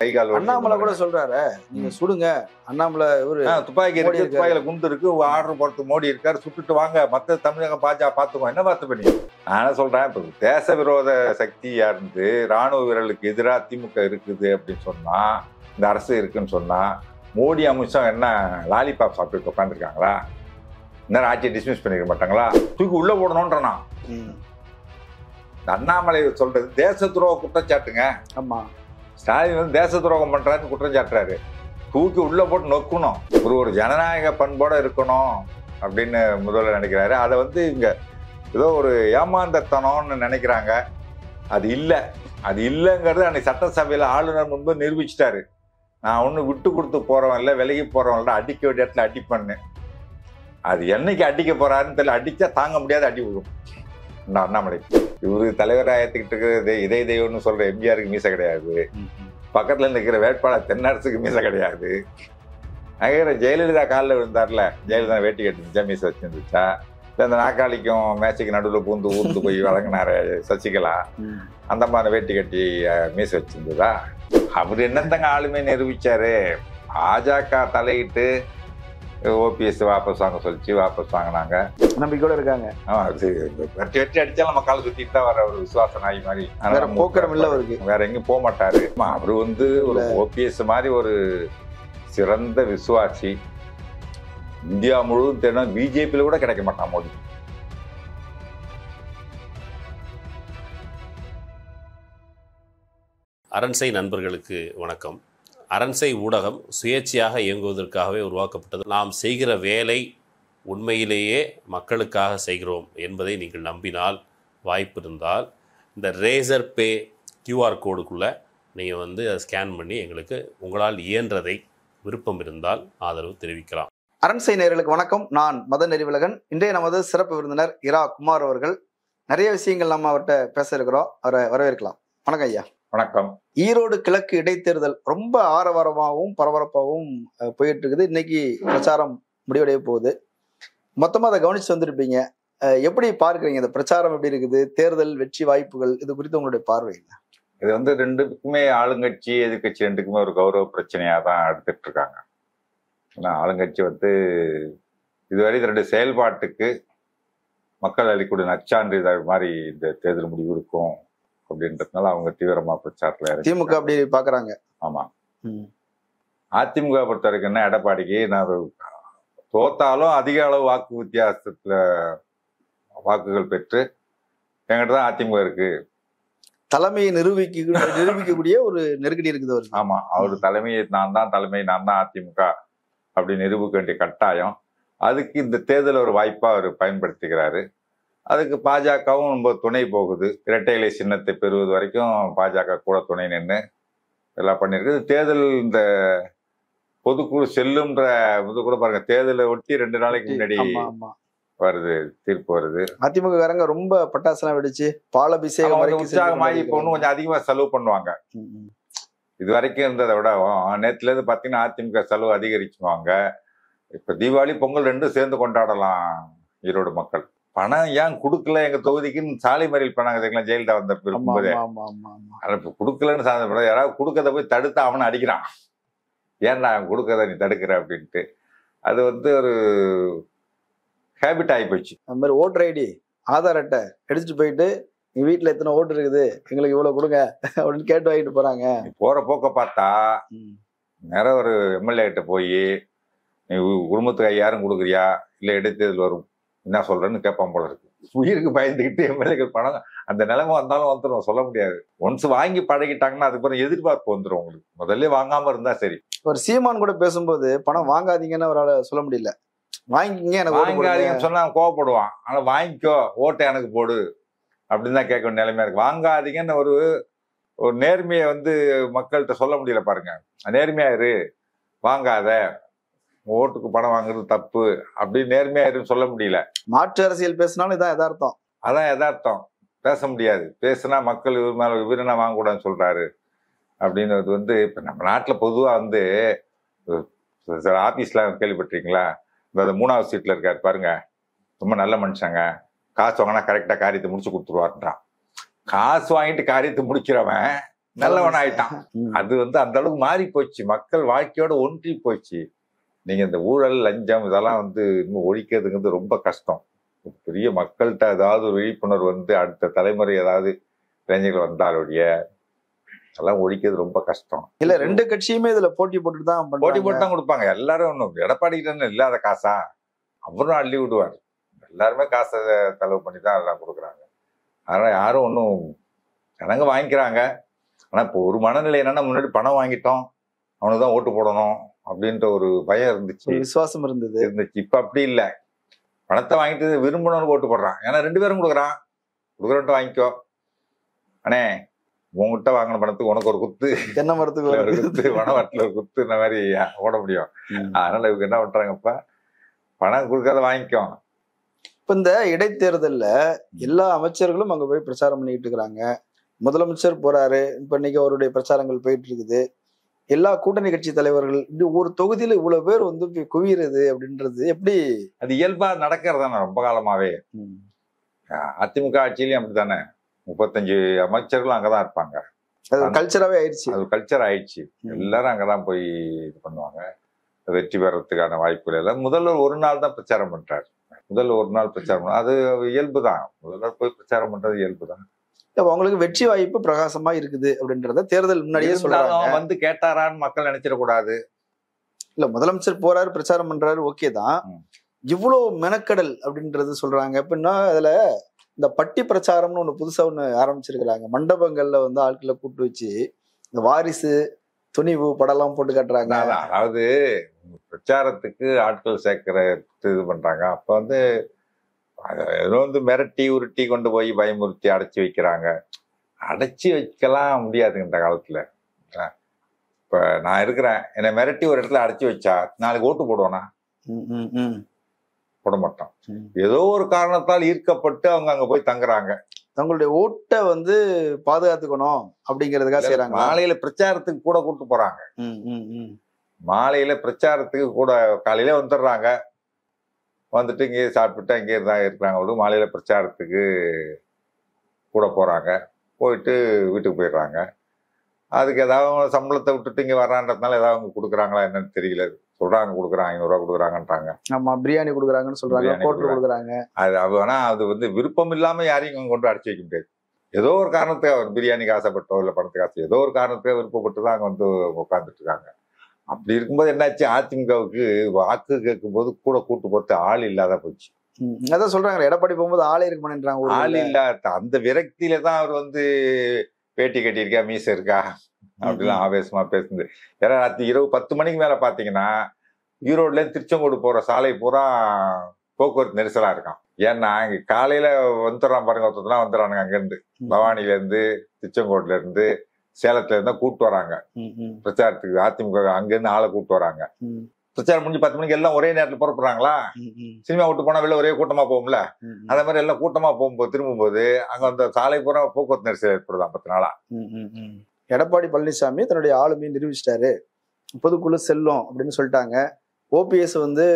கை கால் அண்ணாமலை கூட சொல்றாரு நீங்க சுடுங்க அண்ணாமலை ஒரு துப்பாக்கி இருக்கு துப்பாக்கியில குண்டு இருக்கு ஆர்டர் போடுறது மோடி இருக்காரு சுட்டுட்டு வாங்க மத்த தமிழக பாஜா பாத்துக்கோ என்ன பார்த்து பண்ணி நானே சொல்றேன் இப்ப தேச விரோத சக்தியா இருந்து ராணுவ வீரர்களுக்கு எதிராக திமுக இருக்குது அப்படின்னு சொன்னா இந்த அரசு இருக்குன்னு சொன்னா மோடி அமித்ஷா என்ன லாலிபாப் சாப்பிட்டு உட்காந்துருக்காங்களா இன்னும் ஆட்சியை டிஸ்மிஸ் பண்ணிக்க மாட்டாங்களா தூக்கி உள்ள போடணும்ன்றனா அண்ணாமலை சொல்றது தேச துரோக குற்றச்சாட்டுங்க ஆமா ஸ்டாலின் வந்து தேச துரோகம் பண்ணுறாருன்னு குற்றம் சாட்டுறாரு தூக்கி உள்ளே போட்டு நொக்கணும் ஒரு ஒரு ஜனநாயக பண்போடு இருக்கணும் அப்படின்னு முதல்வர் நினைக்கிறாரு அதை வந்து இங்கே ஏதோ ஒரு ஏமாந்தத்தனம்னு நினைக்கிறாங்க அது இல்லை அது இல்லைங்கிறது அன்னைக்கு சட்டசபையில் ஆளுநர் முன்பு நிரூபிச்சிட்டாரு நான் ஒன்று விட்டு கொடுத்து போகிறவன் இல்லை விலகி இல்லை அடிக்க வேண்டிய இடத்துல பண்ணு அது என்னைக்கு அடிக்க போகிறாருன்னு தெரியல அடித்தா தாங்க முடியாது அடி விடும் அண்ணாமலை இவரு தலைவராக ஏற்றுக்கிட்டு இருக்கிறது இதய தெய்வம்னு சொல்கிற எம்ஜிஆருக்கு மீசை கிடையாது பக்கத்தில் நிற்கிற வேட்பாளர் தென்னரசுக்கு மீசை கிடையாது அங்கே ஜெயலலிதா காலில் விழுந்தார்ல ஜெயலலிதா வேட்டி கட்டிருந்துச்சா மீசை வச்சுருந்துச்சா இல்லை அந்த நாக்காளிக்கும் மேட்சுக்கு நடுவில் பூந்து ஊர்ந்து போய் வழங்கினார சசிகலா அந்த மாதிரி வேட்டி கட்டி மீசை வச்சிருந்ததா அவர் என்னத்தங்க ஆளுமே நிரூபித்தார் பாஜக தலையிட்டு ஓபிஎஸ் வாபஸ் வாங்க சொல்லிச்சு வாபஸ் வாங்கினாங்க கூட இருக்காங்க வெட்டி வெட்டி அடிச்சா நம்ம காலை சுத்தி தான் வர ஒரு விசுவாச நாய் மாதிரி வேற போக்கரம் இல்லை அவருக்கு வேற எங்கும் போக மாட்டாரு அவர் வந்து ஒரு ஓபிஎஸ் மாதிரி ஒரு சிறந்த விசுவாசி இந்தியா முழுவதும் தெரியும் பிஜேபியில் கூட கிடைக்க மாட்டான் மோடி அரண்சை நண்பர்களுக்கு வணக்கம் அரண்சை ஊடகம் சுயேட்சையாக இயங்குவதற்காகவே உருவாக்கப்பட்டது நாம் செய்கிற வேலை உண்மையிலேயே மக்களுக்காக செய்கிறோம் என்பதை நீங்கள் நம்பினால் வாய்ப்பு இருந்தால் இந்த ரேசர் பே கியூஆர் கோடுக்குள்ளே நீங்கள் வந்து அதை ஸ்கேன் பண்ணி எங்களுக்கு உங்களால் இயன்றதை விருப்பம் இருந்தால் ஆதரவு தெரிவிக்கலாம் அரண்சை நேர்களுக்கு வணக்கம் நான் மத நெறிவிலகன் இன்றைய நமது சிறப்பு விருந்தினர் இரா குமார் அவர்கள் நிறைய விஷயங்கள் நம்ம அவர்கிட்ட பேச இருக்கிறோம் அவரை வரவேற்கலாம் வணக்கம் ஐயா வணக்கம் ஈரோடு கிழக்கு இடைத்தேர்தல் ரொம்ப ஆரவாரமாகவும் பரபரப்பாகவும் போயிட்டு இருக்குது இன்னைக்கு பிரச்சாரம் முடிவடைய போகுது மொத்தமாக அதை கவனிச்சு வந்திருப்பீங்க எப்படி பார்க்குறீங்க இந்த பிரச்சாரம் எப்படி இருக்குது தேர்தல் வெற்றி வாய்ப்புகள் இது குறித்து உங்களுடைய பார்வை என்ன இது வந்து ரெண்டுக்குமே ஆளுங்கட்சி எதிர்கட்சி ரெண்டுக்குமே ஒரு கௌரவ பிரச்சனையாக தான் எடுத்துட்டு இருக்காங்க ஏன்னா ஆளுங்கட்சி வந்து இதுவரை ரெண்டு செயல்பாட்டுக்கு மக்கள் அளிக்கூடிய நச்சான்று மாதிரி இந்த தேர்தல் முடிவு இருக்கும் அப்படின்றதுனால அவங்க தீவிரமா பிரச்சாரத்துல திமுக அப்படி பாக்குறாங்க ஆமா அதிமுக பொறுத்த வரைக்கும் என்ன எடப்பாடிக்கு நான் தோத்தாலும் அதிக அளவு வாக்கு வித்தியாசத்துல வாக்குகள் பெற்று எங்கிட்ட தான் அதிமுக இருக்கு தலைமையை நிரூபிக்க நிரூபிக்கக்கூடிய ஒரு நெருக்கடி இருக்குது அவர் ஆமா அவர் தலைமையை நான் தான் தலைமை நான் தான் அதிமுக அப்படி நிரூபிக்க வேண்டிய கட்டாயம் அதுக்கு இந்த தேர்தல் ஒரு வாய்ப்பா அவர் பயன்படுத்திக்கிறாரு அதுக்கு பாஜகவும் ரொம்ப துணை போகுது இரட்டைலை சின்னத்தை பெறுவது வரைக்கும் பாஜக கூட துணை நின்று எல்லாம் பண்ணியிருக்கு தேர்தல் இந்த பொதுக்குழு செல்லுன்ற இது கூட பாருங்க தேர்தலை ஒட்டி ரெண்டு நாளைக்கு முன்னாடி வருது தீர்ப்பு வருது அதிமுக காரங்க ரொம்ப பட்டாசுலாம் வெடிச்சு பால அபிஷேகம் உற்சாகமாகி போகணும் கொஞ்சம் அதிகமாக செலவு பண்ணுவாங்க இது வரைக்கும் இருந்ததை விட நேற்றுல இருந்து பார்த்தீங்கன்னா அதிமுக செலவு அதிகரிச்சுவாங்க இப்போ தீபாவளி பொங்கல் ரெண்டும் சேர்ந்து கொண்டாடலாம் ஈரோடு மக்கள் பணம் ஏன் கொடுக்கல எங்க தொகுதிக்குன்னு சாலை மறியல் பண்ணாங்க தெரியுங்களா ஜெயலலிதா வந்த இருக்கும்போது கொடுக்கலன்னு சாதனை யாராவது கொடுக்கறத போய் தடுத்து அவனை அடிக்கிறான் ஏன்டா அவன் கொடுக்கறத நீ தடுக்கிற அப்படின்ட்டு அது வந்து ஒரு ஹேபிட் ஆகி போச்சு அந்த மாதிரி ஓட்டர் ஐடி ஆதார் அட்டை எடுத்துட்டு போயிட்டு எங்க வீட்டுல எத்தனை ஓட்டு இருக்குது எங்களுக்கு இவ்வளவு கொடுங்க அப்படின்னு கேட்டு வாங்கிட்டு போறாங்க போற போக்க பார்த்தா நேரம் ஒரு எம்எல்ஏ கிட்ட போய் நீ குடும்பத்துக்கு ஐயாரும் கொடுக்குறியா இல்லை இடைத்தேர்தல் வரும் என்ன சொல்றேன்னு கேட்பான் போல இருக்கு உயிருக்கு பயந்துகிட்டு எம்எல்ஏக்கள் பணம் அந்த நிலைமை வந்தாலும் வந்துடும் சொல்ல முடியாது ஒன்ஸ் வாங்கி பழகிட்டாங்கன்னா அதுக்கு எதிர்பார்ப்பு வந்துடும் உங்களுக்கு முதல்ல வாங்காம இருந்தா சரி ஒரு சீமான் கூட பேசும்போது பணம் வாங்காதீங்கன்னு அவரால் சொல்ல முடியல வாங்கிங்க எனக்கு வாங்காதீங்கன்னு சொன்னா கோவப்படுவான் ஆனா வாங்கிக்கோ ஓட்டை எனக்கு போடு அப்படின்னு தான் கேட்க வேண்டிய நிலைமையா இருக்கு வாங்காதீங்கன்னு ஒரு ஒரு நேர்மையை வந்து மக்கள்கிட்ட சொல்ல முடியல பாருங்க நேர்மையா இரு வாங்காத ஓட்டுக்கு பணம் வாங்குறது தப்பு அப்படின்னு நேர்மையா எதுவும் சொல்ல முடியல மாற்று அரசியல் பேசினாலும் இதான் எதார்த்தம் அதான் எதார்த்தம் பேச முடியாது பேசுனா மக்கள் இவர் மேல விபரீனா வாங்கக்கூடாதுன்னு சொல்றாரு அப்படின்றது வந்து இப்போ நம்ம நாட்டில் பொதுவாக வந்து சில ஆஃபீஸ்லாம் கேள்விப்பட்டிருக்கீங்களா இந்த மூணாவது சீட்டில் இருக்கார் பாருங்க ரொம்ப நல்ல மனுஷங்க காசு வாங்கினா கரெக்டாக காரியத்தை முடிச்சு கொடுத்துருவாருன்றான் காசு வாங்கிட்டு காரியத்தை முடிக்கிறவன் நல்லவன் ஆயிட்டான் அது வந்து அந்த அளவுக்கு மாறி போச்சு மக்கள் வாழ்க்கையோட ஒன்றி போச்சு நீங்கள் இந்த ஊழல் லஞ்சம் இதெல்லாம் வந்து இன்னும் ஒழிக்கிறதுங்கிறது ரொம்ப கஷ்டம் பெரிய மக்கள்கிட்ட ஏதாவது ஒரு விழிப்புணர்வு வந்து அடுத்த தலைமுறை ஏதாவது இளைஞர்கள் வந்தாலுடைய அதெல்லாம் ஒழிக்கிறது ரொம்ப கஷ்டம் இல்ல ரெண்டு கட்சியுமே இதுல போட்டி போட்டு தான் போட்டி போட்டு தான் கொடுப்பாங்க எல்லாரும் ஒன்றும் எடப்பாடி கிட்ட இல்லாத காசா அவரும் அள்ளி விடுவார் எல்லாருமே காசை செலவு பண்ணி தான் எல்லாம் கொடுக்குறாங்க அதனால யாரும் ஒன்றும் ஜனங்க வாங்கிக்கிறாங்க ஆனால் இப்போ ஒரு மனநிலை என்னன்னா முன்னாடி பணம் வாங்கிட்டோம் அவனுக்கு தான் ஓட்டு போடணும் அப்படின்ற ஒரு பயம் இருந்துச்சு விசுவாசம் இருந்தது இருந்துச்சு இப்போ அப்படி இல்லை பணத்தை வாங்கிட்டு விரும்பணும்னு ஓட்டு போடுறான் ஏன்னா ரெண்டு பேரும் கொடுக்குறான் கொடுக்குறவன்ட்டு வாங்கிக்கோ அண்ணே உங்ககிட்ட வாங்கின பணத்துக்கு உனக்கு ஒரு குத்து என்ன மரத்துக்கு ஒரு குத்து வனவாட்டில் ஒரு குத்து இந்த மாதிரி ஓட முடியும் அதனால இவங்க என்ன பண்றாங்கப்ப பணம் கொடுக்காத வாங்கிக்கோ இப்ப இந்த இடைத்தேர்தல்ல எல்லா அமைச்சர்களும் அங்க போய் பிரச்சாரம் பண்ணிட்டு இருக்கிறாங்க முதலமைச்சர் போறாரு இப்ப இன்னைக்கு அவருடைய பிரச்சாரங்கள் போயிட்டு இருக்குது எல்லா கூட்டணி கட்சி தலைவர்கள் இந்த ஒரு தொகுதியில இவ்வளவு பேர் வந்து குவியறது அப்படின்றது எப்படி அது இயல்பா நடக்கிறது தானே ரொம்ப காலமாவே அதிமுக ஆட்சியிலயும் அப்படித்தானே முப்பத்தஞ்சு அமைச்சர்களும் அங்கதான் இருப்பாங்க கல்ச்சராவே கல்ச்சராகவே ஆயிடுச்சு அது கல்ச்சர் ஆயிடுச்சு எல்லாரும் அங்கதான் போய் இது பண்ணுவாங்க வெற்றி பெறத்துக்கான வாய்ப்புகள் எல்லாம் முதல்வர் ஒரு நாள் தான் பிரச்சாரம் பண்றாரு முதல்வர் ஒரு நாள் பிரச்சாரம் அது இயல்பு தான் முதல்வர் போய் பிரச்சாரம் பண்றது இயல்பு தான் அவங்களுக்கு வெற்றி வாய்ப்பு பிரகாசமா இருக்குது அப்படின்றத தேர்தல் முன்னாடியே சொல்றாங்க வந்து கேட்டாரான்னு மக்கள் நினைச்சிடக்கூடாது இல்ல முதலமைச்சர் போறாரு பிரச்சாரம் பண்றாரு ஓகே தான் இவ்வளோ மெனக்கடல் அப்படின்றது சொல்றாங்க எப்படின்னா அதுல இந்த பட்டி பிரச்சாரம்னு ஒண்ணு புதுசா ஒண்ணு ஆரம்பிச்சிருக்கிறாங்க மண்டபங்கள்ல வந்து ஆட்களை கூப்பிட்டு வச்சு இந்த வாரிசு துணிவு படம்லாம் போட்டு காட்டுறாங்க அதாவது பிரச்சாரத்துக்கு ஆட்கள் சேர்க்கிற இது பண்றாங்க அப்ப வந்து ஏதோ வந்து மிரட்டி உருட்டி கொண்டு போய் பயமுறுத்தி அடைச்சி வைக்கிறாங்க அடைச்சி வைக்கலாம் முடியாதுங்க இந்த காலத்தில் இப்போ நான் இருக்கிறேன் என்னை மிரட்டி ஒரு இடத்துல அடைச்சி வச்சா நாளைக்கு ஓட்டு போடுவானா போட மாட்டோம் ஏதோ ஒரு காரணத்தால் ஈர்க்கப்பட்டு அவங்க அங்கே போய் தங்குறாங்க தங்களுடைய ஓட்டை வந்து பாதுகாத்துக்கணும் அப்படிங்கிறதுக்காக செய்யறாங்க மாலையில பிரச்சாரத்துக்கு கூட கூப்பிட்டு போறாங்க மாலையில பிரச்சாரத்துக்கு கூட காலையில வந்துடுறாங்க வந்துட்டு இங்கேயே சாப்பிட்டுட்டு அங்கேயே தான் இருக்கிறாங்க அப்படின்னு மாலையில் பிரச்சாரத்துக்கு கூட போகிறாங்க போயிட்டு வீட்டுக்கு போயிடுறாங்க அதுக்கு ஏதாவது சம்பளத்தை விட்டுட்டு இங்கே வர்றான்றதுனால ஏதாவது அவங்க கொடுக்குறாங்களா என்னன்னு தெரியல சொல்கிறாங்க கொடுக்குறாங்க ஐநூறுவா கொடுக்குறாங்கன்றாங்க ஆமாம் பிரியாணி கொடுக்குறாங்கன்னு சொல்கிறாங்க ஹோட்டல் கொடுக்குறாங்க அது அது ஆனால் அது வந்து விருப்பம் இல்லாமல் யாரையும் இங்கே கொண்டு அடிச்சு வைக்க முடியாது ஏதோ ஒரு காரணத்துக்கு அவர் பிரியாணிக்கு ஆசைப்பட்டோ இல்லை பணத்துக்கு ஆசை ஏதோ ஒரு காரணத்துக்கு விருப்பப்பட்டு தான் அங்கே வந்து உட்காந்துட்டு இருக்காங்க அப்படி இருக்கும்போது என்னாச்சு அதிமுகவுக்கு வாக்கு கேட்கும் போது கூட கூட்டு போட்டு ஆள் இல்லாத போச்சு அதான் சொல்றாங்க எடப்பாடி போகும்போது ஆளே இருக்கமான்றாங்க ஆள் இல்லாத அந்த விரக்தியில தான் அவர் வந்து பேட்டி கட்டியிருக்கா மீச இருக்கா அப்படிலாம் ஆவேசமா பேசுது ஏன்னா ராத்தி இரவு பத்து மணிக்கு மேல பாத்தீங்கன்னா ஈரோடுல இருந்து திருச்செங்கோடு போற சாலை பூரா போக்குவரத்து நெரிசலா இருக்கான் ஏன்னா இங்க காலையில வந்துடுறான் பாருங்க ஒருத்தான் வந்துடுறானுங்க அங்கிருந்து பவானில இருந்து திருச்செங்கோடுல இருந்து சேலத்துல இருந்தா கூப்பிட்டு வராங்க பிரச்சாரத்துக்கு அதிமுக இருந்து ஆளை கூப்பிட்டு வராங்க பிரச்சாரம் முடிஞ்சு பத்து மணிக்கு எல்லாம் ஒரே நேரத்தில் புறப்படுறாங்களா சினிமா விட்டு போனா வெளில ஒரே கூட்டமா போகும்ல அதே மாதிரி எல்லாம் கூட்டமா போகும்போது திரும்பும்போது அங்க அந்த சாலை பூரா போக்குவரத்து நெரிசல் ஏற்படுதா பத்து நாளா எடப்பாடி பழனிசாமி தன்னுடைய ஆளுமையை நிரூபிச்சிட்டாரு பொதுக்குழு செல்லும் அப்படின்னு சொல்லிட்டாங்க ஓபிஎஸ் வந்து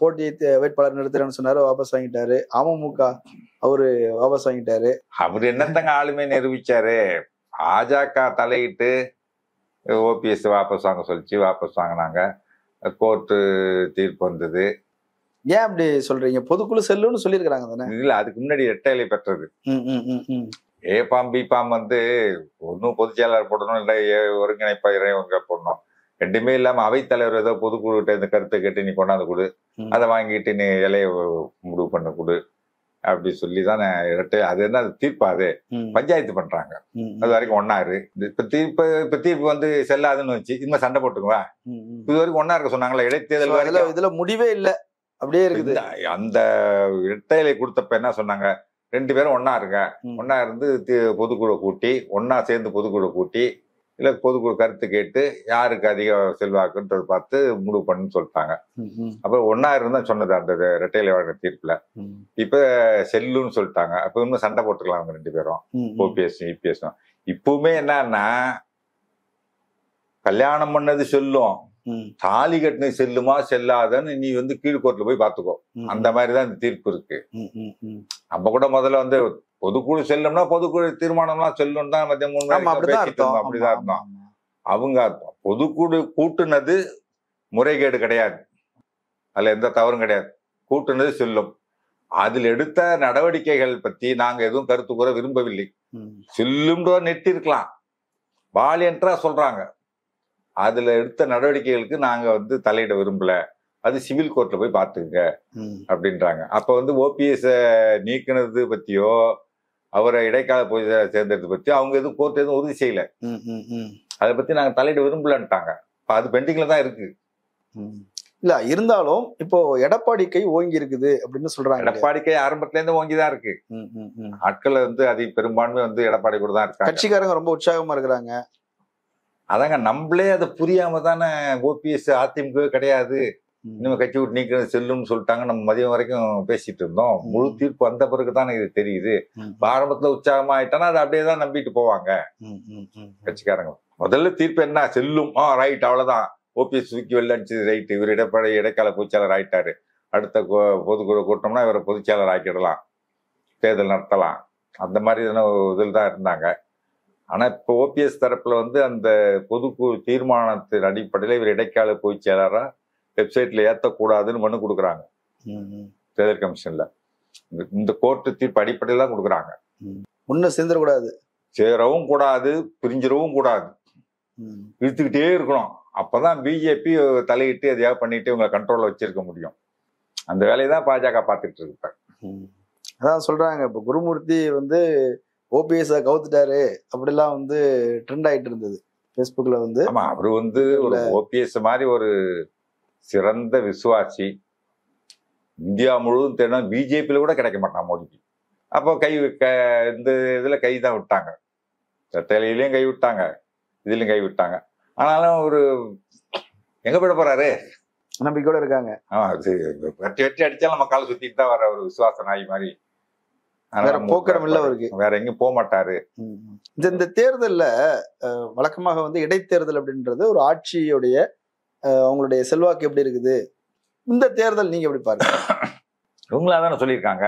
போட்டி வேட்பாளர் நிறுத்துறேன்னு சொன்னாரு வாபஸ் வாங்கிட்டாரு அமமுக அவரு வாபஸ் வாங்கிட்டாரு அவர் என்னத்தங்க ஆளுமே நிரூபிச்சாரு பாஜக தலையிட்டு ஓபிஎஸ் வாபஸ் வாங்க சொல்லிச்சு வாபஸ் வாங்கினாங்க கோர்ட்டு தீர்ப்பு வந்தது ஏன் அப்படி சொல்றீங்க பொதுக்குழு செல்லுன்னு சொல்லியிருக்கிறாங்க தானே அதுக்கு முன்னாடி இலை பெற்றது ஏ பாம் பி பாம் வந்து ஒன்றும் பொதுச் செயலாளர் போடணும் இல்லை ஒருங்கிணைப்பா இறைவங்க போடணும் ரெண்டுமே இல்லாம அவைத்தலைவர் ஏதோ பொதுக்குழுகிட்ட இந்த கருத்தை கேட்டு நீ கொண்டாந்து கொடு அதை வாங்கிட்டு நீ இலைய முடிவு பண்ண கொடு அப்படி சொல்லி தான் இரட்டை அது என்ன அது தீர்ப்பா அது பஞ்சாயத்து பண்றாங்க அது வரைக்கும் ஒன்னாரு இப்ப தீர்ப்பு இப்ப தீர்ப்பு வந்து செல்லாதுன்னு வச்சு இனிமே சண்டை போட்டுக்குவா இது வரைக்கும் ஒன்னா இருக்க சொன்னாங்களா இடைத்தேர்தல் இதுல முடிவே இல்லை அப்படியே இருக்குது அந்த இரட்டையில கொடுத்தப்ப என்ன சொன்னாங்க ரெண்டு பேரும் ஒன்னா இருங்க ஒன்னா இருந்து பொதுக்குழு கூட்டி ஒன்னா சேர்ந்து பொதுக்குழு கூட்டி இல்லை பொது கருத்து கேட்டு யாருக்கு அதிக செல்வாக்குன்றது பார்த்து முடிவு பண்ணுன்னு சொல்லிட்டாங்க அப்புறம் ஒன்னா இருந்தா சொன்னது அந்த ரெட்டையில வழங்க தீர்ப்புல இப்ப செல்லுன்னு சொல்லிட்டாங்க அப்போ இன்னும் சண்டை போட்டுக்கலாம் அவங்க ரெண்டு பேரும் ஓபிஎஸ் இபிஎஸ் e இப்பவுமே என்னன்னா கல்யாணம் பண்ணது செல்லும் தாலி கட்டினது செல்லுமா செல்லாதன்னு நீ வந்து கீழ்கோர்ட்ல போய் பாத்துக்கோ அந்த மாதிரிதான் இந்த தீர்ப்பு இருக்கு நம்ம கூட முதல்ல வந்து பொதுக்குழு செல்லும்னா பொதுக்குழு தீர்மானம்லாம் செல்லும் தான் மத்திய மூணு அப்படிதான் இருந்தோம் அவங்க பொதுக்குழு கூட்டுனது முறைகேடு கிடையாது அதுல எந்த தவறும் கிடையாது கூட்டுனது செல்லும் அதில் எடுத்த நடவடிக்கைகள் பத்தி நாங்க எதுவும் கருத்து கூற விரும்பவில்லை செல்லும்ன்ற இருக்கலாம் வாலியன்றா சொல்றாங்க அதுல எடுத்த நடவடிக்கைகளுக்கு நாங்க வந்து தலையிட விரும்பல அது சிவில் கோர்ட்ல போய் பாத்துக்கங்க அப்படின்றாங்க அப்ப வந்து ஓபிஎஸ் நீக்கினது பத்தியோ அவரை இடைக்கால போய் தேர்ந்தெடுத்து பற்றி அவங்க எதுவும் கோர்ட் எதுவும் உறுதி செய்யலை அதை பற்றி நாங்கள் தலையிட விரும்பலன்ட்டாங்க இப்போ அது பெண்டிங்கில் தான் இருக்கு இல்ல இருந்தாலும் இப்போ எடப்பாடி கை ஓங்கி இருக்குது அப்படின்னு சொல்றாங்க எடப்பாடி கை ஆரம்பத்துல இருந்து ஓங்கிதான் இருக்கு ஆட்கள் வந்து அது பெரும்பான்மை வந்து எடப்பாடி கூட தான் இருக்கு கட்சிக்காரங்க ரொம்ப உற்சாகமா இருக்கிறாங்க அதாங்க நம்மளே அதை புரியாம தானே ஓபிஎஸ் அதிமுக கிடையாது இன்னும் கட்சி விட்டு நீக்கிறது செல்லும்னு சொல்லிட்டாங்க நம்ம மதியம் வரைக்கும் பேசிட்டு இருந்தோம் முழு தீர்ப்பு வந்த பிறகு தானே இது தெரியுது ஆரம்பத்துல உற்சாகமா ஆயிட்டா அதை அப்படியே தான் நம்பிட்டு போவாங்க கட்சிக்காரங்க முதல்ல தீர்ப்பு என்ன செல்லும் ஆ ரைட் அவ்வளவுதான் ஓபிஎஸ் தூக்கி வெள்ளடிச்சு ரைட் இவர் இடப்பட இடைக்கால பொதுச்சாளர் ஆயிட்டாரு அடுத்த பொதுக்குழு கூட்டம்னா இவரை பொதுச்சாளர் ஆக்கிடலாம் தேர்தல் நடத்தலாம் அந்த மாதிரி இதில் தான் இருந்தாங்க ஆனால் இப்போ ஓபிஎஸ் தரப்பில் வந்து அந்த பொதுக்குழு தீர்மானத்தின் அடிப்படையில் இவர் இடைக்கால பொதுச்சாளராக வெப்சைட்ல ஏற்றக்கூடாதுன்னு மனு கொடுக்குறாங்க தேர்தல் கமிஷன்ல இந்த கோர்ட்டு தீர்ப்பு அடிப்படையில் தான் கொடுக்குறாங்க ஒன்றும் சேர்ந்துடக்கூடாது சேரவும் கூடாது பிரிஞ்சிடவும் கூடாது இழுத்துக்கிட்டே இருக்கணும் அப்போதான் பிஜேபி தலையிட்டு எதையாவது பண்ணிட்டு உங்களை கண்ட்ரோலில் வச்சிருக்க முடியும் அந்த வேலையை தான் பாஜக பார்த்துட்டு இருக்கு அதான் சொல்றாங்க இப்போ குருமூர்த்தி வந்து ஓபிஎஸ் கவுத்துட்டாரு அப்படிலாம் வந்து ட்ரெண்ட் ஆயிட்டு இருந்தது ஃபேஸ்புக்கில் வந்து ஆமாம் அவர் வந்து ஒரு ஓபிஎஸ் மாதிரி ஒரு சிறந்த விசுவாசி இந்தியா முழுவதும் தேடும் பிஜேபியில் கூட கிடைக்க மாட்டான் மோடிக்கு அப்போ கை க இந்த இதில் கை தான் விட்டாங்க சட்டையிலையும் கை விட்டாங்க இதுலையும் கை விட்டாங்க ஆனாலும் ஒரு எங்கே போயிட போகிறாரு நம்பிக்கையோடு இருக்காங்க ஆ அது வெட்டி வெட்டி அடித்தாலும் நம்ம காலை சுற்றிட்டு தான் வர ஒரு விசுவாச நாய் மாதிரி வேற போக்கடம் அவருக்கு வேற எங்கேயும் போக மாட்டாரு இந்த இந்த தேர்தல்ல வழக்கமாக வந்து இடைத்தேர்தல் அப்படின்றது ஒரு ஆட்சியுடைய அவங்களுடைய செல்வாக்கு எப்படி இருக்குது இந்த தேர்தல் நீங்க எப்படி பாருங்க இவங்களா தானே சொல்லியிருக்காங்க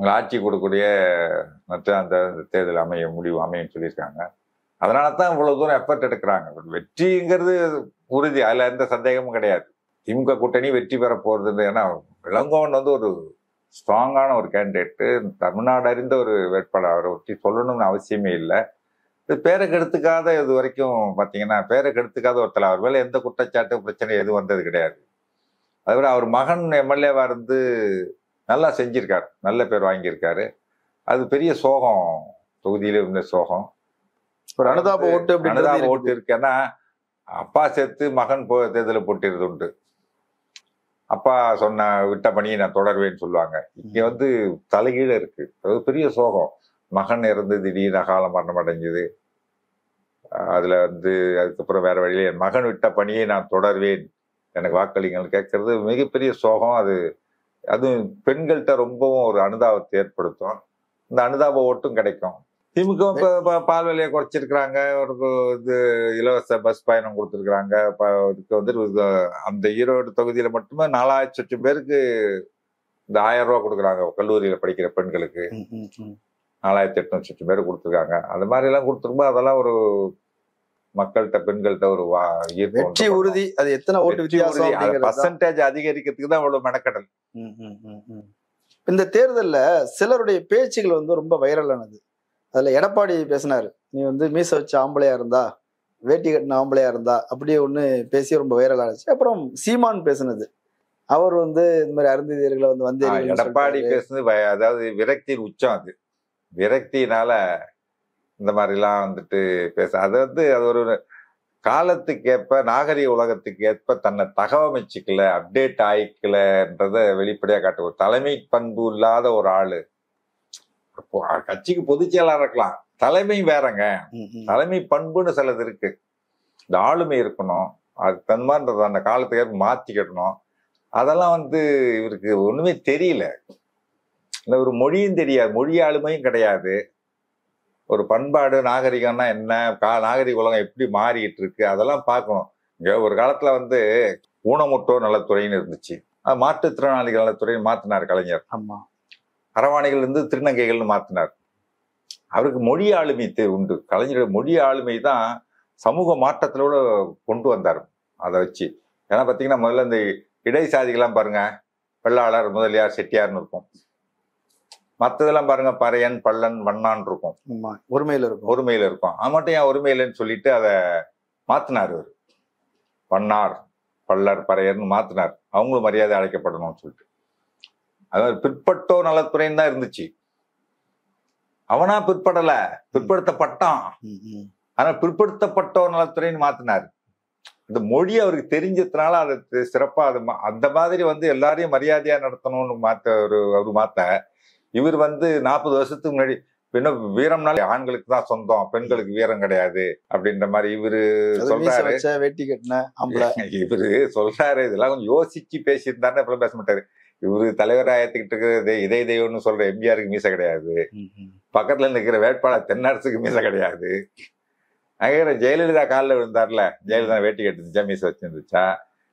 உங்களை ஆட்சி கொடுக்கக்கூடிய மற்ற அந்த தேர்தல் அமைய முடிவு அமையும் சொல்லியிருக்காங்க அதனால தான் இவ்வளோ தூரம் எஃபர்ட் எடுக்கிறாங்க வெற்றிங்கிறது உறுதி அதில் எந்த சந்தேகமும் கிடையாது திமுக கூட்டணி வெற்றி பெற போகிறது ஏன்னா இளங்கோவன் வந்து ஒரு ஸ்ட்ராங்கான ஒரு கேண்டிடேட்டு தமிழ்நாடு அறிந்த ஒரு வேட்பாளர் அவரை ஒட்டி சொல்லணும்னு அவசியமே இல்லை இது பேரை கெடுத்துக்காத இது வரைக்கும் பார்த்தீங்கன்னா பேரை கெடுத்துக்காத ஒருத்தர் அவர் மேலே எந்த குற்றச்சாட்டு பிரச்சனை எதுவும் வந்தது கிடையாது அதுபோல் அவர் மகன் எம்எல்ஏவாக இருந்து நல்லா செஞ்சிருக்கார் நல்ல பேர் வாங்கியிருக்காரு அது பெரிய சோகம் தொகுதியில இருந்த சோகம் ஒரு அனுதாப ஓட்டு அனுதாப ஓட்டு இருக்கேன்னா அப்பா சேர்த்து மகன் போ தேர்தலில் போட்டிருது உண்டு அப்பா சொன்ன விட்ட பணியை நான் தொடர்வேன்னு சொல்லுவாங்க இங்கே வந்து தலைகீழ இருக்கு அது பெரிய சோகம் மகன் இருந்து திடீர்னு அகால மரணம் அடைஞ்சது அதில் வந்து அதுக்கப்புறம் வேறு வழியில் என் மகன் விட்ட பணியை நான் தொடர்வேன் எனக்கு வாக்களிங்கள் கேட்கறது மிகப்பெரிய சோகம் அது அதுவும் பெண்கள்கிட்ட ரொம்பவும் ஒரு அனுதாபத்தை ஏற்படுத்தும் இந்த அனுதாப ஓட்டும் கிடைக்கும் திமுக இப்போ பால் விலையை குறைச்சிருக்கிறாங்க ஒரு இது இலவச பஸ் பயணம் கொடுத்துருக்குறாங்க இப்போ இதுக்கு வந்து அந்த ஈரோடு தொகுதியில் மட்டுமே நாலாயிரத்து லட்சம் பேருக்கு இந்த ஆயிரம் ரூபா கொடுக்குறாங்க கல்லூரியில் படிக்கிற பெண்களுக்கு நாலாயிரத்தி எட்நூத்தி எட்டு பேர் கொடுத்துருக்காங்க அந்த மாதிரிலாம் கொடுத்துருக்கும்போது அதெல்லாம் ஒரு மக்கள்கிட்ட பெண்கள்கிட்ட ஒரு வெற்றி உறுதி அது எத்தனை ஓட்டு வித்தியாசம் அது பர்சன்டேஜ் அதிகரிக்கிறதுக்கு தான் அவ்வளவு மெனக்கடல் இந்த தேர்தலில் சிலருடைய பேச்சுகள் வந்து ரொம்ப வைரலானது அதில் எடப்பாடி பேசினார் நீ வந்து மீச வச்சு ஆம்பளையா இருந்தா வேட்டி கட்டின ஆம்பளையா இருந்தா அப்படியே ஒன்று பேசி ரொம்ப வைரல் ஆச்சு அப்புறம் சீமான் பேசினது அவர் வந்து இந்த மாதிரி அருந்ததியர்களை வந்து வந்து எடப்பாடி பேசுனது அதாவது விரக்தியின் உச்சம் அது விரக்தினால இந்த மாதிரிலாம் வந்துட்டு பேச அது வந்து அது ஒரு காலத்துக்கேற்ப நாகரிக உலகத்துக்கு ஏற்ப தன்னை தகவமைச்சிக்கல அப்டேட் ஆயிக்கலன்றத வெளிப்படையாக காட்டு தலைமை பண்பு இல்லாத ஒரு ஆளு கட்சிக்கு பொதுச்செயலாளர் இருக்கலாம் தலைமை வேறங்க தலைமை பண்புன்னு சிலது இருக்கு இந்த ஆளுமை இருக்கணும் அது மாதிரி அந்த காலத்துக்கு மாற்றிக்கட்டணும் அதெல்லாம் வந்து இவருக்கு ஒன்றுமே தெரியல இல்லை ஒரு மொழியும் தெரியாது மொழி ஆளுமையும் கிடையாது ஒரு பண்பாடு நாகரிகம்னா என்ன கா நாகரிக உலகம் எப்படி மாறிக்கிட்டு இருக்கு அதெல்லாம் பார்க்கணும் இங்கே ஒரு காலத்தில் வந்து ஊனமுட்டோர் நலத்துறைன்னு இருந்துச்சு மாற்றுத்திறனாளிகள் நலத்துறைன்னு மாற்றினார் கலைஞர் ஆமாம் அரவாணிகள் இருந்து திருநங்கைகள்னு மாற்றினார் அவருக்கு மொழி ஆளுமை உண்டு கலைஞருடைய மொழி ஆளுமை தான் சமூக மாற்றத்திலோட கொண்டு வந்தார் அதை வச்சு ஏன்னா பார்த்தீங்கன்னா முதல்ல இந்த இடைசாதிகள்லாம் பாருங்கள் வெள்ளாளர் முதலியார் செட்டியார்னு இருக்கும் மற்றதெல்லாம் பாருங்க பறையன் பள்ளன் வண்ணான் இருக்கும் ஒருமையில இருக்கும் ஒருமையில இருக்கும் அது மட்டும் ஏன் ஒருமையிலன்னு சொல்லிட்டு அதை மாத்தினார் அவர் பண்ணார் பள்ளர் பறையர்னு மாத்தினார் அவங்களும் மரியாதை அழைக்கப்படணும்னு சொல்லிட்டு அது பிற்பட்டோ நலத்துறைன்னு தான் இருந்துச்சு அவனா பிற்படல பிற்படுத்தப்பட்டான் ஆனா பிற்படுத்தப்பட்டோர் நலத்துறைன்னு மாத்தினார் இந்த மொழி அவருக்கு தெரிஞ்சதுனால அது சிறப்பா அது அந்த மாதிரி வந்து எல்லாரையும் மரியாதையா நடத்தணும்னு மாத்த ஒரு அவர் மாத்த இவர் வந்து நாற்பது வருஷத்துக்கு முன்னாடி பின்ன வீரம்னாலே ஆண்களுக்கு தான் சொந்தம் பெண்களுக்கு வீரம் கிடையாது அப்படின்ற மாதிரி இவரு சொல்றாரு வேட்டி கட்டின இவரு சொல்றாரு இதெல்லாம் கொஞ்சம் யோசிச்சு பேசியிருந்தாரு பேச மாட்டாரு இவரு தலைவராக ஏத்துக்கிட்டு இருக்கிறது இதை தெய்வம்னு சொல்ற எம்ஜிஆருக்கு மீச கிடையாது பக்கத்துல நிற்கிற வேட்பாளர் தென்னரசுக்கு மீச கிடையாது அங்கே ஜெயலலிதா காலில் விழுந்தார்ல ஜெயலலிதா வேட்டி கட்டுச்சா மீச வச்சிருந்துச்சா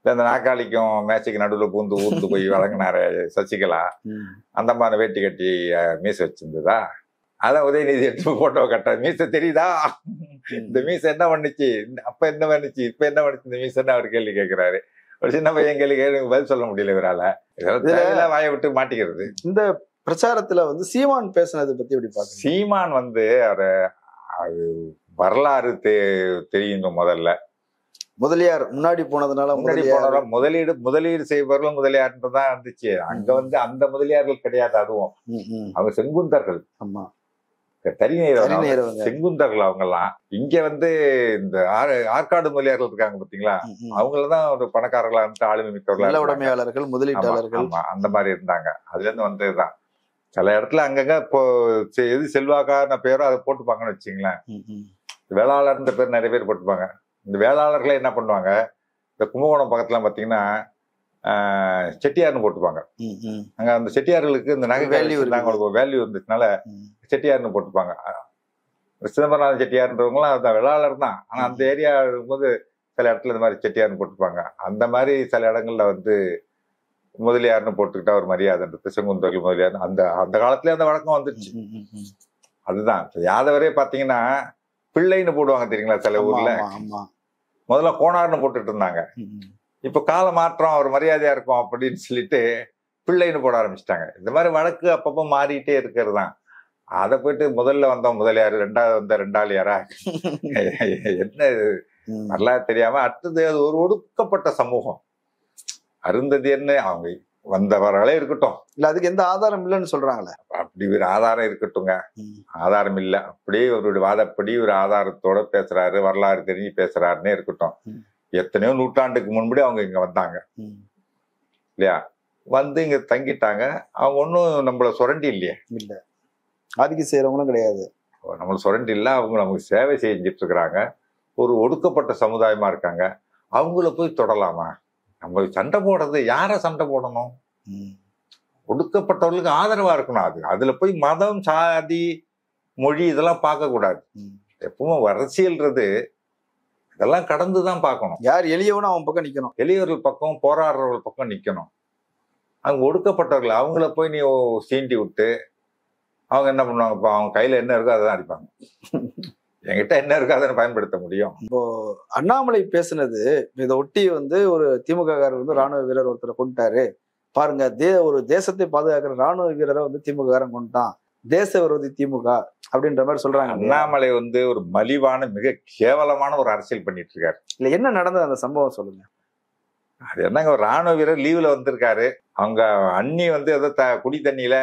இல்லை இந்த நாக்காளிக்கும் மேட்சுக்கு நடுவில் பூந்து ஊர்ந்து போய் வழங்கினாரு சசிகலா அந்த மாதிரி வேட்டி கட்டி மீச வச்சிருந்ததா அதான் உதயநிதி எடுத்து போட்டோ கட்ட மீச தெரியுதா இந்த மீச என்ன பண்ணுச்சு அப்ப என்ன பண்ணுச்சு இப்ப என்ன பண்ணுச்சு இந்த என்ன அவர் கேள்வி கேட்கிறாரு ஒரு சின்ன பையன் கேள்வி கேள்வி பதில் சொல்ல முடியல இவரால வாயை வாய விட்டு மாட்டிக்கிறது இந்த பிரச்சாரத்துல வந்து சீமான் பேசினது பத்தி எப்படி பாரு சீமான் வந்து அவர் அது வரலாறு தெ தெரியும் முதல்ல முதலியார் முன்னாடி போனதுனால முன்னாடி போனதால முதலீடு முதலீடு செய்பவர்களும் முதலியார்ன்றது தான் இருந்துச்சு அங்க வந்து அந்த முதலியார்கள் கிடையாது அதுவும் அவங்க செங்குந்தர்கள் ஆமா செங்குந்தர்கள் அவங்க எல்லாம் இங்க வந்து இந்த ஆற்காடு முதலியார்கள் இருக்காங்க பாத்தீங்களா அவங்களதான் ஒரு பணக்காரர்களா இருந்து ஆளுமை மிக்கவர்கள் உடமையாளர்கள் முதலீட்டாளர்கள் அந்த மாதிரி இருந்தாங்க அதுல இருந்து வந்ததுதான் சில இடத்துல அங்கங்க இப்போ எது செல்வாக்கா பேரோ அதை போட்டுப்பாங்கன்னு வச்சுங்களேன் வேளாளர் பேர் நிறைய பேர் போட்டுப்பாங்க இந்த வேளாளர்களே என்ன பண்ணுவாங்க இந்த கும்பகோணம் பக்கத்துல பாத்தீங்கன்னா செட்டியார்னு போட்டுப்பாங்க அங்க அந்த செட்டியார்களுக்கு இந்த நகை வேல்யூ அவங்களுக்கு வேல்யூ இருந்துச்சுனால செட்டியார்னு போட்டுப்பாங்க சிதம்பரநாதன் செட்டியார்ன்றவங்களாம் அதுதான் வேளாளர் தான் ஆனா அந்த ஏரியா இருக்கும்போது சில இடத்துல இந்த மாதிரி செட்டியார்னு போட்டுப்பாங்க அந்த மாதிரி சில இடங்கள்ல வந்து முதலியார்னு போட்டுக்கிட்டா ஒரு மரியாதைன்றது செங்குந்தொழில் முதலியார் அந்த அந்த காலத்துல அந்த வழக்கம் வந்துருச்சு அதுதான் யாதவரே பாத்தீங்கன்னா பிள்ளைன்னு போடுவாங்க தெரியுங்களா சில ஊர்ல முதல்ல கோனார்னு போட்டுட்டு இருந்தாங்க இப்போ கால மாற்றம் அவர் மரியாதையா இருக்கும் அப்படின்னு சொல்லிட்டு பிள்ளைன்னு போட ஆரம்பிச்சிட்டாங்க இந்த மாதிரி வழக்கு அப்பப்போ மாறிட்டே இருக்கிறது தான் அதை போயிட்டு முதல்ல வந்தோம் முதலியார் ரெண்டாவது வந்த ரெண்டாளியாரா என்ன நல்லா தெரியாம அடுத்தது அது ஒரு ஒடுக்கப்பட்ட சமூகம் அருந்ததி என்ன அவங்க வந்தவர்களே இருக்கட்டும் இல்ல அதுக்கு எந்த ஆதாரம் இல்லைன்னு சொல்றாங்களே அப்படி ஒரு ஆதாரம் இருக்கட்டும்ங்க ஆதாரம் இல்லை அப்படியே அவருடைய வாதப்படி ஒரு ஆதாரத்தோட பேசுறாரு வரலாறு தெரிஞ்சு பேசுறாருன்னே இருக்கட்டும் எத்தனையோ நூற்றாண்டுக்கு முன்படி அவங்க இங்க வந்தாங்க இல்லையா வந்து இங்க தங்கிட்டாங்க அவங்க ஒன்றும் நம்மள சுரண்டி இல்லையே இல்ல அதுக்கு செய்யறவங்களும் கிடையாது நம்மள சுரண்டி இல்ல அவங்க நமக்கு சேவை செஞ்சுட்டு இருக்கிறாங்க ஒரு ஒடுக்கப்பட்ட சமுதாயமா இருக்காங்க அவங்கள போய் தொடலாமா நம்ம சண்டை போடுறது யாரை சண்டை போடணும் ஒடுக்கப்பட்டவர்களுக்கு ஆதரவாக இருக்கணும் அது அதில் போய் மதம் சாதி மொழி இதெல்லாம் பார்க்கக்கூடாது எப்பவும் அரசியல்ன்றது இதெல்லாம் கடந்து தான் பார்க்கணும் யார் எளியவனும் அவன் பக்கம் நிற்கணும் எளியவர்கள் பக்கம் போராடுறவர்கள் பக்கம் நிற்கணும் அங்க ஒடுக்கப்பட்டவர்கள் அவங்கள போய் நீ சீண்டி விட்டு அவங்க என்ன பண்ணுவாங்க இப்போ அவங்க கையில் என்ன இருக்கோ அதை தான் அடிப்பாங்க என்கிட்ட என்ன இருக்கு அதை பயன்படுத்த முடியும் இப்போ அண்ணாமலை பேசுனது இதை ஒட்டி வந்து ஒரு திமுக காரர் வந்து ராணுவ வீரர் ஒருத்தரை கொண்டுட்டாரு பாருங்க தே ஒரு தேசத்தை பாதுகாக்கிற ராணுவ வீரரை வந்து திமுக காரன் கொண்டுட்டான் தேச விரோதி திமுக அப்படின்ற மாதிரி சொல்றாங்க அண்ணாமலை வந்து ஒரு மலிவான மிக கேவலமான ஒரு அரசியல் பண்ணிட்டு இருக்காரு இல்ல என்ன நடந்தது அந்த சம்பவம் சொல்லுங்க அது என்னங்க ஒரு ராணுவ வீரர் லீவ்ல வந்திருக்காரு அவங்க அண்ணி வந்து ஏதோ த குடி தண்ணியில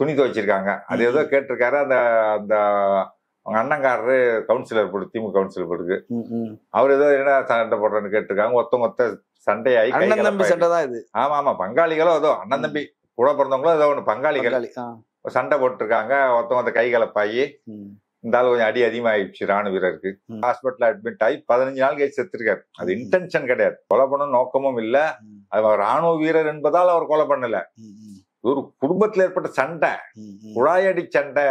துணி துவைச்சிருக்காங்க அது ஏதோ கேட்டிருக்காரு அந்த அந்த அவங்க அண்ணங்காரரு கவுன்சிலர் போட்டு திமுக கவுன்சிலர் போட்டுக்கு அவர் ஏதோ என்ன சண்டை போடுறேன்னு கேட்டிருக்காங்க ஒத்தவங்க ஒத்த சண்டையாகி அண்ணன் தம்பி சண்டை தான் இது ஆமா ஆமா பங்காளிகளோ ஏதோ அண்ணன் தம்பி கூட பிறந்தவங்களோ ஏதோ ஒன்று பங்காளிகள் சண்டை போட்டிருக்காங்க ஒருத்தவங்க அந்த கை கலப்பாயி இருந்தாலும் கொஞ்சம் அடி அதிகமாகிடுச்சு ராணுவ வீரருக்கு ஹாஸ்பிட்டல் அட்மிட் ஆகி பதினஞ்சு நாள் கழிச்சு செத்துருக்காரு அது இன்டென்ஷன் கிடையாது கொலை பண்ண நோக்கமும் இல்லை அது ராணுவ வீரர் என்பதால் அவர் கொலை பண்ணல ஒரு குடும்பத்தில் ஏற்பட்ட சண்டை குழாயடி சண்டை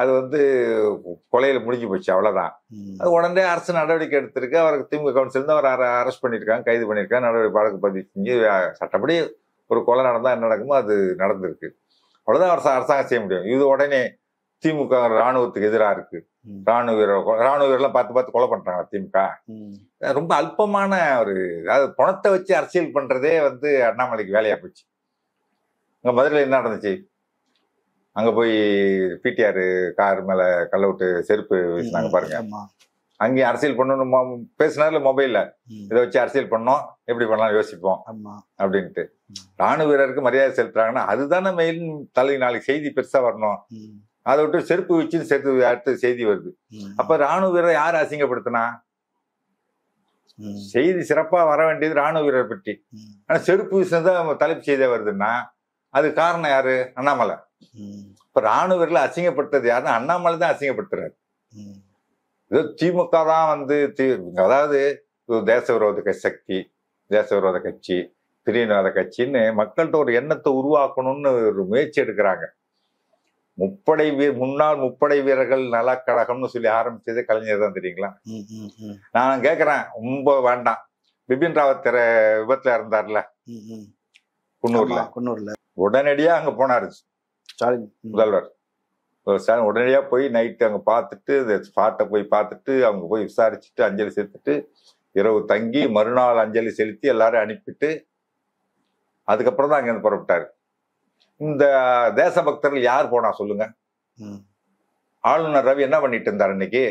அது வந்து கொலையில் முடிஞ்சு போச்சு அவ்வளோதான் அது உடனே அரசு நடவடிக்கை எடுத்திருக்கு அவருக்கு திமுக கவுன்சில் அவர் அவர் அரெஸ்ட் பண்ணியிருக்காங்க கைது பண்ணியிருக்காங்க நடவடிக்கை வழக்கு பதிவு செஞ்சு சட்டப்படி ஒரு கொலை நடந்தால் என்ன நடக்குமோ அது நடந்திருக்கு அவ்வளோதான் அரசு அரசாங்கம் செய்ய முடியும் இது உடனே திமுக ராணுவத்துக்கு எதிராக இருக்கு ராணுவ வீரர் ராணுவ வீரர்லாம் பார்த்து பார்த்து கொலை பண்றாங்க திமுக ரொம்ப அல்பமான ஒரு அதாவது பணத்தை வச்சு அரசியல் பண்றதே வந்து அண்ணாமலைக்கு வேலையா போச்சு இங்க மதுரையில் என்ன நடந்துச்சு அங்கே போய் பிடிஆர் கார் மேலே விட்டு செருப்பு வீசினாங்க பாருங்க அங்கேயும் அரசியல் பண்ணணும் பேசினார்ல மொபைலில் இதை வச்சு அரசியல் பண்ணோம் எப்படி பண்ணலாம் யோசிப்போம் அப்படின்ட்டு ராணுவ வீரருக்கு மரியாதை செலுத்துறாங்கன்னா அதுதானே மெயின் தலை நாளைக்கு செய்தி பெருசாக வரணும் அதை விட்டு செருப்பு வச்சு சேர்த்து அடுத்த செய்தி வருது அப்போ ராணுவ வீரரை யார் அசிங்கப்படுத்தினா செய்தி சிறப்பாக வர வேண்டியது ராணுவ வீரர் பற்றி ஆனால் செருப்பு விஷயம் தான் தலைப்பு செய்தியாக வருதுன்னா அது காரணம் யாரு அண்ணாமலை இப்ப ராணுவர்கள் அசிங்கப்பட்டது யாருன்னா அண்ணாமலை தான் அசிங்கப்படுத்துறாரு ஏதோ திமுக தான் வந்து அதாவது தேச விரோத சக்தி தேச விரோத கட்சி பிரிவினவாத கட்சின்னு மக்கள்கிட்ட ஒரு எண்ணத்தை உருவாக்கணும்னு ஒரு முயற்சி எடுக்கிறாங்க முப்படை வீர முன்னாள் முப்படை வீரர்கள் நல கழகம்னு சொல்லி ஆரம்பிச்சது கலைஞர் தான் தெரியுங்களா நான் கேட்கறேன் ரொம்ப வேண்டாம் பிபின் ராவத் விபத்துல இருந்தார்ல குன்னூர்ல குன்னூர்ல உடனடியா அங்க போனாரு ஸ்டாலின் முதல்வர் ஸ்டாலின் உடனடியாக போய் நைட்டு அங்கே பார்த்துட்டு இந்த ஸ்பாட்டை போய் பார்த்துட்டு அவங்க போய் விசாரிச்சுட்டு அஞ்சலி செலுத்திட்டு இரவு தங்கி மறுநாள் அஞ்சலி செலுத்தி எல்லாரும் அனுப்பிட்டு அதுக்கப்புறம் தான் அங்கேருந்து புறப்பட்டார் இந்த தேசபக்தர்கள் யார் போனா சொல்லுங்க ஆளுநர் ரவி என்ன பண்ணிட்டு இருந்தார் இன்னைக்கு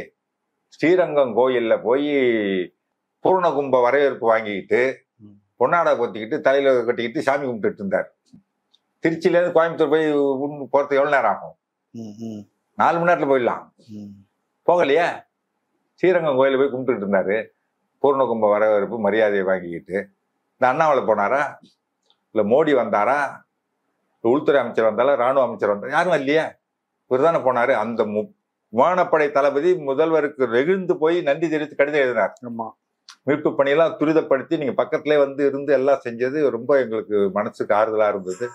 ஸ்ரீரங்கம் கோயில்ல போய் கும்ப வரவேற்பு வாங்கிக்கிட்டு பொன்னாடை கொத்திக்கிட்டு தலையில கட்டிக்கிட்டு சாமி கும்பிட்டு இருந்தார் இருந்து கோயம்புத்தூர் போய் போறது எவ்வளவு நேரம் ஆகும் நாலு மணி நேரத்துல போயிடலாம் போகலையே ஸ்ரீரங்கம் கோயில போய் கும்பிட்டுட்டு இருந்தாரு பூர்ண கும்ப வரவேற்பு மரியாதையை வாங்கிக்கிட்டு இந்த அண்ணாமலை போனாரா இல்ல மோடி வந்தாரா உள்துறை அமைச்சர் வந்தாலும் ராணுவ அமைச்சர் வந்தா யாரும் இல்லையே இவர் தானே அந்த மு விமானப்படை தளபதி முதல்வருக்கு வெகுந்து போய் நன்றி தெரிவித்து கடிதம் எழுதினார் மீட்பு பணியெல்லாம் துரிதப்படுத்தி நீங்கள் பக்கத்துலேயே வந்து இருந்து எல்லாம் செஞ்சது ரொம்ப எங்களுக்கு மனசுக்கு ஆறுதலாக இருந்தது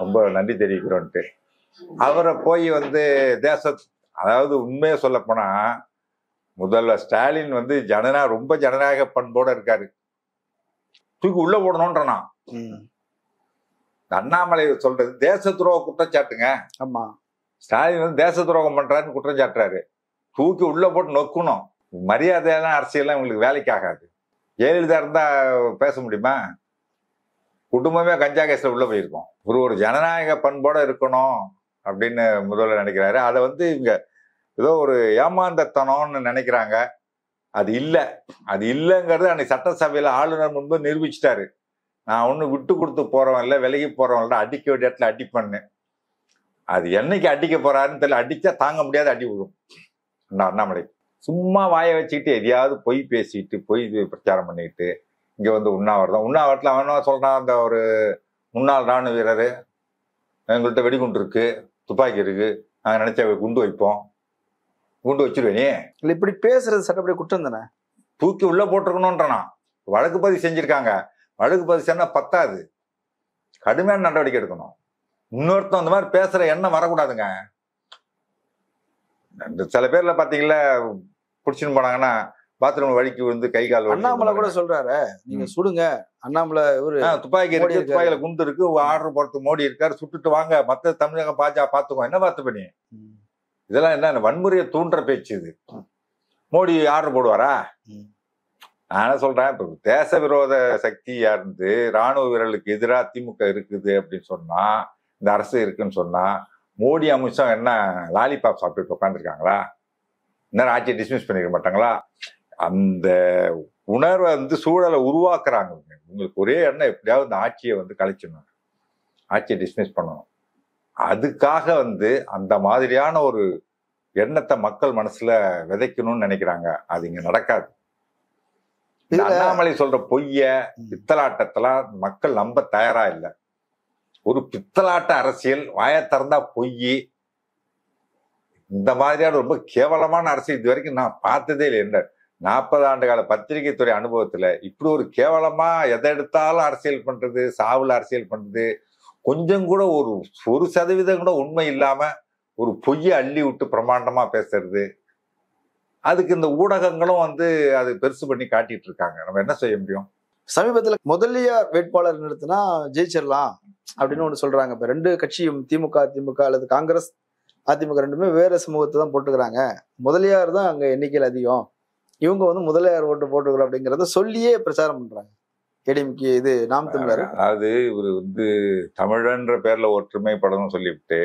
ரொம்ப நன்றி தெரிவிக்கிறோன்ட்டு அவரை போய் வந்து தேச அதாவது உண்மையை சொல்லப்போனால் முதல்வர் ஸ்டாலின் வந்து ஜனநா ரொம்ப ஜனநாயக பண்போட இருக்காரு தூக்கி உள்ள போடணும்ன்றனா அண்ணாமலை சொல்றது தேச துரோக குற்றச்சாட்டுங்க ஆமா ஸ்டாலின் வந்து தேச துரோகம் பண்றாருன்னு குற்றம் சாட்டுறாரு தூக்கி உள்ள போட்டு நொக்கணும் மரியாதையெல்லாம் அரசியல்லாம் இவங்களுக்கு வேலைக்கு ஆகாது ஜெயலலிதா இருந்தால் பேச முடியுமா குடும்பமே கஞ்சா கேஸில் உள்ளே போயிருக்கோம் ஒரு ஒரு ஜனநாயக பண்போடு இருக்கணும் அப்படின்னு முதல்வர் நினைக்கிறாரு அதை வந்து இவங்க ஏதோ ஒரு ஏமாந்தத்தனம்னு நினைக்கிறாங்க அது இல்லை அது இல்லைங்கிறது அன்னைக்கு சட்டசபையில் ஆளுநர் முன்பு நிரூபிச்சிட்டாரு நான் ஒன்றும் விட்டு கொடுத்து போகிறவன் இல்லை விலகி போகிறவன் இல்லை அடிக்க வேண்டிய இடத்துல அடிப்பண்ணு அது என்னைக்கு அடிக்க போகிறாருன்னு தெரியல அடித்தா தாங்க முடியாது அடி அண்ணா அண்ணாமலை சும்மா வாயை வச்சுக்கிட்டு எதையாவது பொய் பேசிட்டு பொய் பிரச்சாரம் பண்ணிக்கிட்டு இங்கே வந்து உண்ணாவிரதம் உண்ணாவிரத்தில் அவனும் சொல்கிறான் அந்த ஒரு முன்னாள் ராணுவ வீரர் எங்கள்கிட்ட வெடிகுண்டு இருக்குது துப்பாக்கி இருக்குது நாங்கள் நினச்ச குண்டு வைப்போம் குண்டு வச்சிருவேனே இல்லை இப்படி பேசுறது சட்டப்படி குற்றம் தானே தூக்கி உள்ளே போட்டிருக்கணும்ன்றனா வழக்கு பதிவு செஞ்சுருக்காங்க வழக்கு பதிவு செஞ்சால் பத்தாது கடுமையான நடவடிக்கை எடுக்கணும் இன்னொருத்தன் அந்த மாதிரி பேசுகிற எண்ணம் வரக்கூடாதுங்க சில பேரில் பார்த்தீங்களா பிடிச்சின்னு போனாங்கன்னா பாத்ரூம் வழிக்கு விழுந்து கை கால் அண்ணாமலை கூட சொல்றாரு நீங்க சுடுங்க அண்ணாமலை ஒரு துப்பாக்கி இருக்கு துப்பாக்கியில குண்டு இருக்கு ஆர்டர் போடுறது மோடி இருக்காரு சுட்டுட்டு வாங்க மத்த தமிழகம் பாஜா பாத்துக்கோ என்ன பார்த்து பண்ணி இதெல்லாம் என்ன வன்முறையை தூண்டுற பேச்சு இது மோடி ஆர்டர் போடுவாரா நானே சொல்றேன் இப்ப தேச விரோத சக்தியா இருந்து ராணுவ வீரர்களுக்கு எதிராக திமுக இருக்குது அப்படின்னு சொன்னா இந்த அரசு இருக்குன்னு சொன்னா மோடி அமித்ஷா என்ன லாலிபாப் சாப்பிட்டுட்டு உட்காந்துருக்காங்களா இன்னும் ஆட்சியை டிஸ்மிஸ் பண்ணிக்க மாட்டாங்களா அந்த உணர்வை வந்து சூழலை உருவாக்குறாங்க உங்களுக்கு ஒரே எண்ணம் எப்படியாவது இந்த ஆட்சியை வந்து கழிச்சிடணும் ஆட்சியை டிஸ்மிஸ் பண்ணணும் அதுக்காக வந்து அந்த மாதிரியான ஒரு எண்ணத்தை மக்கள் மனசுல விதைக்கணும்னு நினைக்கிறாங்க அது இங்க நடக்காது அண்ணாமலை சொல்ற பொய்ய பித்தலாட்டத்தெல்லாம் மக்கள் நம்ப தயாரா இல்லை ஒரு பித்தலாட்ட அரசியல் வாய திறந்தா பொய் இந்த மாதிரியான ரொம்ப கேவலமான அரசியல் இது வரைக்கும் நான் பார்த்ததே இல்லை என்ன நாற்பது ஆண்டு கால பத்திரிகை துறை இப்படி ஒரு கேவலமா எதை எடுத்தாலும் அரசியல் பண்றது சாவில் அரசியல் பண்றது கொஞ்சம் கூட ஒரு ஒரு சதவீதம் கூட உண்மை இல்லாம ஒரு பொய்யை அள்ளி விட்டு பிரமாண்டமா பேசுறது அதுக்கு இந்த ஊடகங்களும் வந்து அது பெருசு பண்ணி காட்டிட்டு இருக்காங்க நம்ம என்ன செய்ய முடியும் சமீபத்தில் முதலியார் வேட்பாளர் நிறுத்தினா ஜெயிச்சிடலாம் அப்படின்னு ஒன்று சொல்றாங்க இப்போ ரெண்டு கட்சியும் திமுக திமுக அல்லது காங்கிரஸ் அதிமுக ரெண்டுமே வேறு சமூகத்தை தான் போட்டுக்கிறாங்க முதலியார் தான் அங்கே எண்ணிக்கையில் அதிகம் இவங்க வந்து முதலியார் ஓட்டு போட்டுக்கிறோம் அப்படிங்கிறத சொல்லியே பிரச்சாரம் பண்ணுறாங்க ஏடிஎம்கே இது நாம் தமிழர் அது இவர் வந்து தமிழன்ற பேரில் ஒற்றுமை படம்னு சொல்லிவிட்டு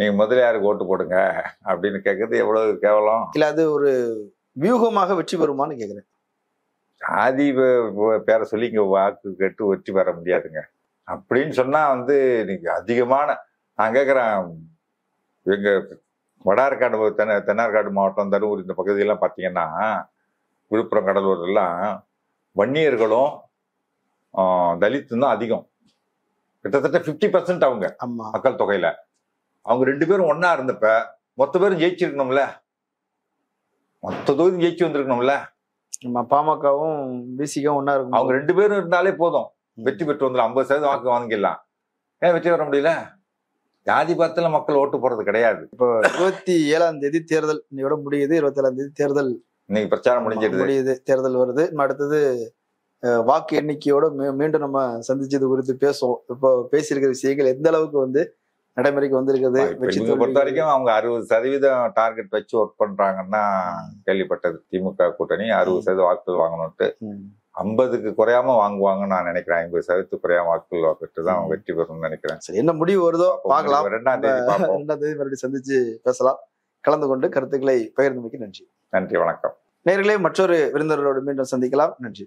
நீங்க முதலியாருக்கு ஓட்டு போடுங்க அப்படின்னு கேட்கறது எவ்வளவு கேவலம் இல்ல அது ஒரு வியூகமாக வெற்றி பெறுமான்னு கேட்குறேன் ஆதி பேரை சொல்லி இங்க வாக்கு கேட்டு வெற்றி பெற முடியாதுங்க அப்படின்னு சொன்னா வந்து நீங்க அதிகமான நான் கேட்குறேன் எங்கள் வடார்காடு தென் தென்னார்காடு மாவட்டம் தருமபுரி இந்த பகுதியெல்லாம் பார்த்தீங்கன்னா விழுப்புரம் கடலூர் எல்லாம் வன்னியர்களும் தலித்து தான் அதிகம் கிட்டத்தட்ட ஃபிஃப்டி பர்சன்ட் அவங்க மக்கள் தொகையில் அவங்க ரெண்டு பேரும் ஒன்றா இருந்தப்ப மொத்த பேரும் ஜெயிச்சிருக்கணும்ல மொத்த தொகுதியும் ஜெயிச்சு வந்திருக்கணும்ல நம்ம பாமகவும் பிசிக்கும் ஒன்றா இருக்கும் அவங்க ரெண்டு பேரும் இருந்தாலே போதும் வெற்றி பெற்று வந்துடும் ஐம்பது சதவீதம் வாக்கு வாங்கிடலாம் ஏன் வெற்றி பெற முடியல ஜாதி பத்தில் மக்கள் ஓட்டு போறது கிடையாது இப்போ இருபத்தி ஏழாம் தேதி தேர்தல் இன்னைக்கு முடியுது இருபத்தி ஏழாம் தேதி தேர்தல் இன்னைக்கு பிரச்சாரம் முடிஞ்சது முடியுது தேர்தல் வருது அடுத்தது வாக்கு எண்ணிக்கையோட மீண்டும் நம்ம சந்திச்சது குறித்து பேசுவோம் இப்போ பேசியிருக்கிற விஷயங்கள் எந்த அளவுக்கு வந்து நடைமுறைக்கு வந்திருக்குது பொறுத்த வரைக்கும் அவங்க அறுபது சதவீதம் டார்கெட் வச்சு ஒர்க் பண்றாங்கன்னா கேள்விப்பட்டது திமுக கூட்டணி அறுபது சதவீதம் வாக்குகள் வாங்கணும்ட்டு ஐம்பதுக்கு குறையாம வாங்குவாங்கன்னு நான் நினைக்கிறேன் ஐம்பது சதவீதம் குறையாம வாக்குகள் பெற்று தான் அவங்க வெற்றி பெறும்னு நினைக்கிறேன் சரி என்ன முடிவு வருதோ பார்க்கலாம் ரெண்டாம் தேதி ரெண்டாம் தேதி மறுபடியும் சந்திச்சு பேசலாம் கலந்து கொண்டு கருத்துக்களை பகிர்ந்தமைக்கு நன்றி நன்றி வணக்கம் நேர்களே மற்றொரு விருந்தர்களோடு மீண்டும் சந்திக்கலாம் நன்றி